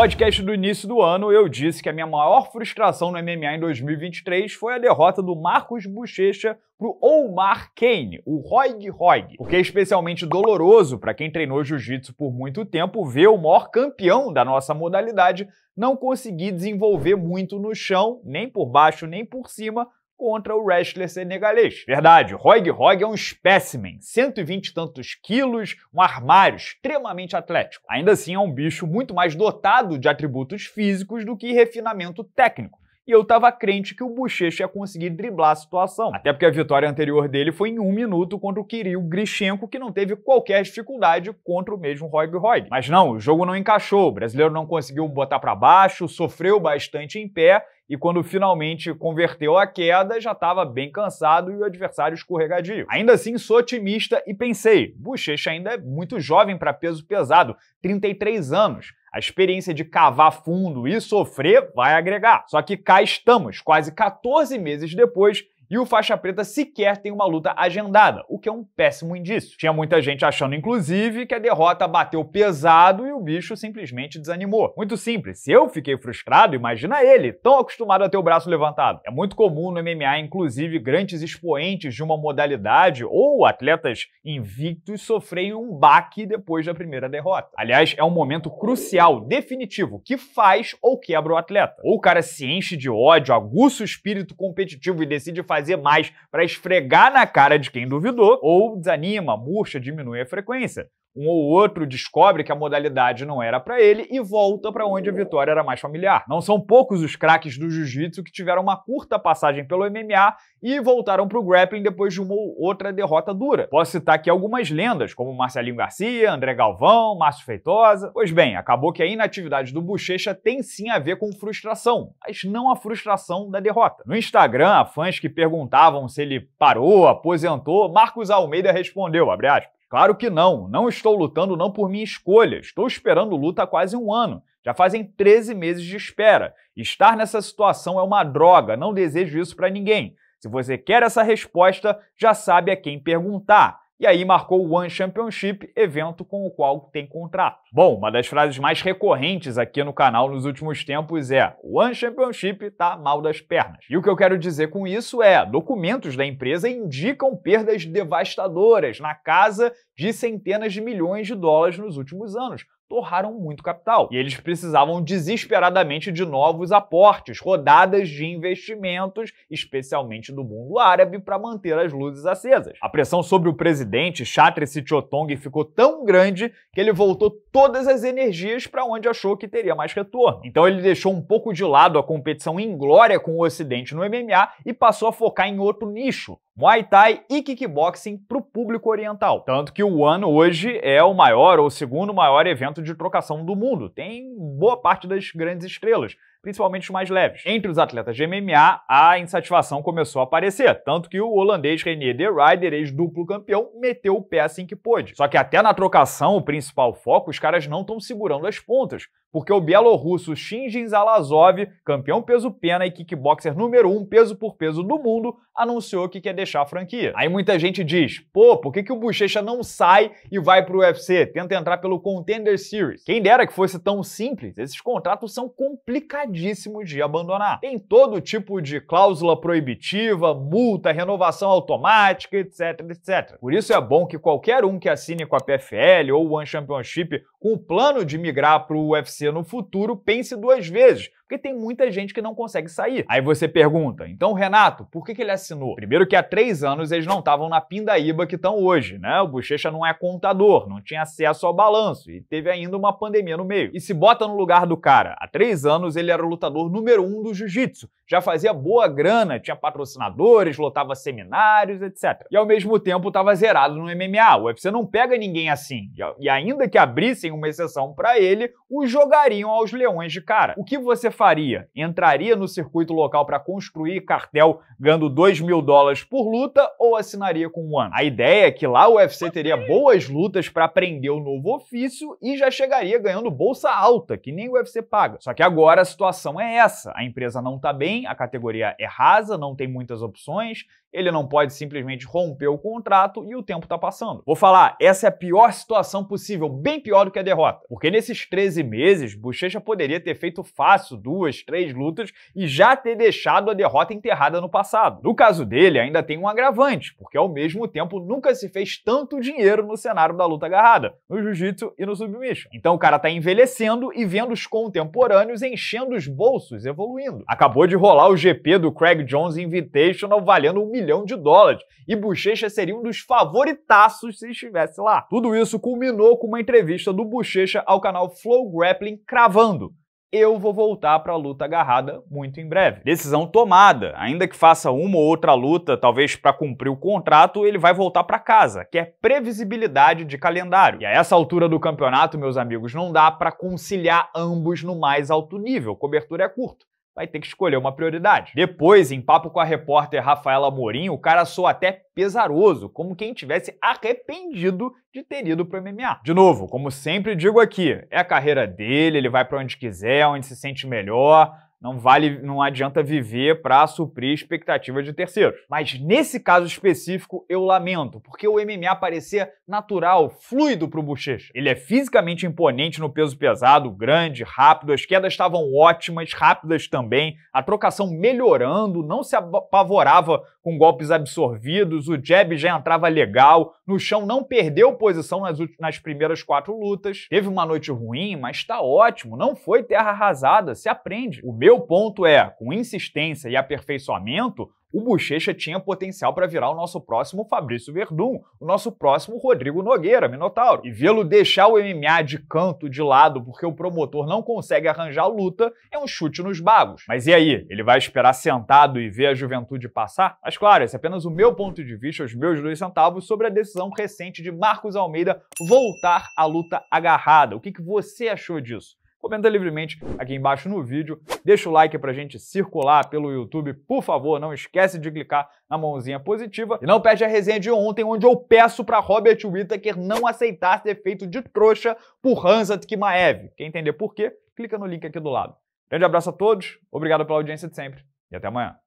podcast do início do ano, eu disse que a minha maior frustração no MMA em 2023 foi a derrota do Marcos Bochecha pro Omar Kane, o Roig Roig. que é especialmente doloroso para quem treinou jiu-jitsu por muito tempo ver o maior campeão da nossa modalidade não conseguir desenvolver muito no chão, nem por baixo, nem por cima, contra o wrestler senegalês. Verdade, Roig Roig é um espécimen, 120 e tantos quilos, um armário extremamente atlético. Ainda assim, é um bicho muito mais dotado de atributos físicos do que refinamento técnico. E eu tava crente que o Bochecha ia conseguir driblar a situação. Até porque a vitória anterior dele foi em um minuto contra o Kirill Grishenko, que não teve qualquer dificuldade contra o mesmo Roig Roig. Mas não, o jogo não encaixou, o brasileiro não conseguiu botar para baixo, sofreu bastante em pé e quando finalmente converteu a queda, já estava bem cansado e o adversário escorregadio. Ainda assim, sou otimista e pensei, Bochecha ainda é muito jovem para peso pesado, 33 anos. A experiência de cavar fundo e sofrer vai agregar. Só que cá estamos, quase 14 meses depois, e o faixa preta sequer tem uma luta agendada, o que é um péssimo indício. Tinha muita gente achando, inclusive, que a derrota bateu pesado e o bicho simplesmente desanimou. Muito simples, se eu fiquei frustrado, imagina ele, tão acostumado a ter o braço levantado. É muito comum no MMA, inclusive, grandes expoentes de uma modalidade ou atletas invictos sofrerem um baque depois da primeira derrota. Aliás, é um momento crucial, definitivo, que faz ou quebra o atleta. Ou o cara se enche de ódio, aguça o espírito competitivo e decide fazer fazer mais para esfregar na cara de quem duvidou, ou desanima, murcha, diminui a frequência. Um ou outro descobre que a modalidade não era para ele e volta para onde a vitória era mais familiar. Não são poucos os craques do jiu-jitsu que tiveram uma curta passagem pelo MMA e voltaram para o grappling depois de uma ou outra derrota dura. Posso citar aqui algumas lendas, como Marcelinho Garcia, André Galvão, Márcio Feitosa. Pois bem, acabou que a inatividade do Bochecha tem sim a ver com frustração, mas não a frustração da derrota. No Instagram, fãs que perguntavam se ele parou, aposentou, Marcos Almeida respondeu, abre aspas, Claro que não, não estou lutando não por minha escolha, estou esperando luta há quase um ano. Já fazem 13 meses de espera. Estar nessa situação é uma droga, não desejo isso para ninguém. Se você quer essa resposta, já sabe a quem perguntar e aí marcou o One Championship, evento com o qual tem contrato. Bom, uma das frases mais recorrentes aqui no canal nos últimos tempos é: o One Championship tá mal das pernas. E o que eu quero dizer com isso é: documentos da empresa indicam perdas devastadoras na casa de centenas de milhões de dólares nos últimos anos torraram muito capital. E eles precisavam desesperadamente de novos aportes, rodadas de investimentos, especialmente do mundo árabe, para manter as luzes acesas. A pressão sobre o presidente, Chhatrisi Chotong, ficou tão grande que ele voltou todas as energias para onde achou que teria mais retorno. Então ele deixou um pouco de lado a competição inglória com o Ocidente no MMA e passou a focar em outro nicho, Muay Thai e kickboxing para o público oriental. Tanto que o One hoje é o maior ou o segundo maior evento de trocação do mundo. Tem boa parte das grandes estrelas, principalmente os mais leves. Entre os atletas de MMA, a insatisfação começou a aparecer, tanto que o holandês René de Ryder, ex-duplo campeão, meteu o pé assim que pôde. Só que até na trocação, o principal foco, os caras não estão segurando as pontas, porque o bielorrusso Shinjin Zalazov, campeão peso-pena e kickboxer número 1 um peso por peso do mundo, anunciou que quer deixar a franquia. Aí muita gente diz, pô, por que, que o Bochecha não sai e vai pro UFC, tenta entrar pelo Contender Series? Quem dera que fosse tão simples, simples, esses contratos são complicadíssimos de abandonar. Tem todo tipo de cláusula proibitiva, multa, renovação automática, etc, etc. Por isso é bom que qualquer um que assine com a PFL ou o One Championship com o plano de migrar para o UFC no futuro pense duas vezes, porque tem muita gente que não consegue sair. Aí você pergunta, então Renato, por que, que ele assinou? Primeiro que há três anos eles não estavam na pindaíba que estão hoje, né? O Bochecha não é contador, não tinha acesso ao balanço e teve ainda uma pandemia no meio. E se bota no lugar do cara, há três anos ele era o lutador número um do jiu-jitsu já fazia boa grana, tinha patrocinadores, lotava seminários, etc. E ao mesmo tempo estava zerado no MMA. O UFC não pega ninguém assim. E ainda que abrissem uma exceção para ele, o jogariam aos leões de cara. O que você faria? Entraria no circuito local para construir cartel ganhando 2 mil dólares por luta ou assinaria com o ano? A ideia é que lá o UFC teria boas lutas para aprender o novo ofício e já chegaria ganhando bolsa alta, que nem o UFC paga. Só que agora a situação é essa. A empresa não está bem bem, a categoria é rasa, não tem muitas opções, ele não pode simplesmente romper o contrato e o tempo está passando. Vou falar, essa é a pior situação possível, bem pior do que a derrota. Porque nesses 13 meses, Bochecha poderia ter feito fácil duas, três lutas e já ter deixado a derrota enterrada no passado. No caso dele, ainda tem um agravante, porque ao mesmo tempo nunca se fez tanto dinheiro no cenário da luta agarrada, no jiu-jitsu e no submission. Então o cara está envelhecendo e vendo os contemporâneos enchendo os bolsos, evoluindo. Acabou de rolar rolar o GP do Craig Jones Invitational valendo um milhão de dólares. E Bochecha seria um dos favoritaços se estivesse lá. Tudo isso culminou com uma entrevista do Bochecha ao canal Flow Grappling cravando eu vou voltar para a luta agarrada muito em breve. Decisão tomada. Ainda que faça uma ou outra luta, talvez para cumprir o contrato, ele vai voltar para casa, que é previsibilidade de calendário. E a essa altura do campeonato, meus amigos, não dá para conciliar ambos no mais alto nível. Cobertura é curta." vai ter que escolher uma prioridade. Depois, em papo com a repórter Rafaela Morim, o cara soa até pesaroso, como quem tivesse arrependido de ter ido pro MMA. De novo, como sempre digo aqui, é a carreira dele, ele vai para onde quiser, onde se sente melhor, não vale, não adianta viver para suprir expectativas de terceiros. Mas nesse caso específico eu lamento, porque o MMA parecia natural, fluido para o Bochecha. Ele é fisicamente imponente no peso pesado, grande, rápido, as quedas estavam ótimas, rápidas também, a trocação melhorando, não se apavorava com golpes absorvidos, o jab já entrava legal, no chão não perdeu posição nas, nas primeiras quatro lutas, teve uma noite ruim, mas tá ótimo, não foi terra arrasada, se aprende. O meu ponto é, com insistência e aperfeiçoamento, o Bochecha tinha potencial para virar o nosso próximo Fabrício Verdun, o nosso próximo Rodrigo Nogueira, Minotauro. E vê-lo deixar o MMA de canto, de lado, porque o promotor não consegue arranjar luta, é um chute nos bagos. Mas e aí? Ele vai esperar sentado e ver a juventude passar? Mas claro, esse é apenas o meu ponto de vista, os meus dois centavos, sobre a decisão recente de Marcos Almeida voltar à luta agarrada. O que, que você achou disso? comenta livremente aqui embaixo no vídeo, deixa o like pra gente circular pelo YouTube, por favor, não esquece de clicar na mãozinha positiva e não perde a resenha de ontem, onde eu peço pra Robert Whittaker não aceitar ser feito de trouxa por Hansat Kimaev. Quer entender por quê? Clica no link aqui do lado. Grande abraço a todos, obrigado pela audiência de sempre e até amanhã.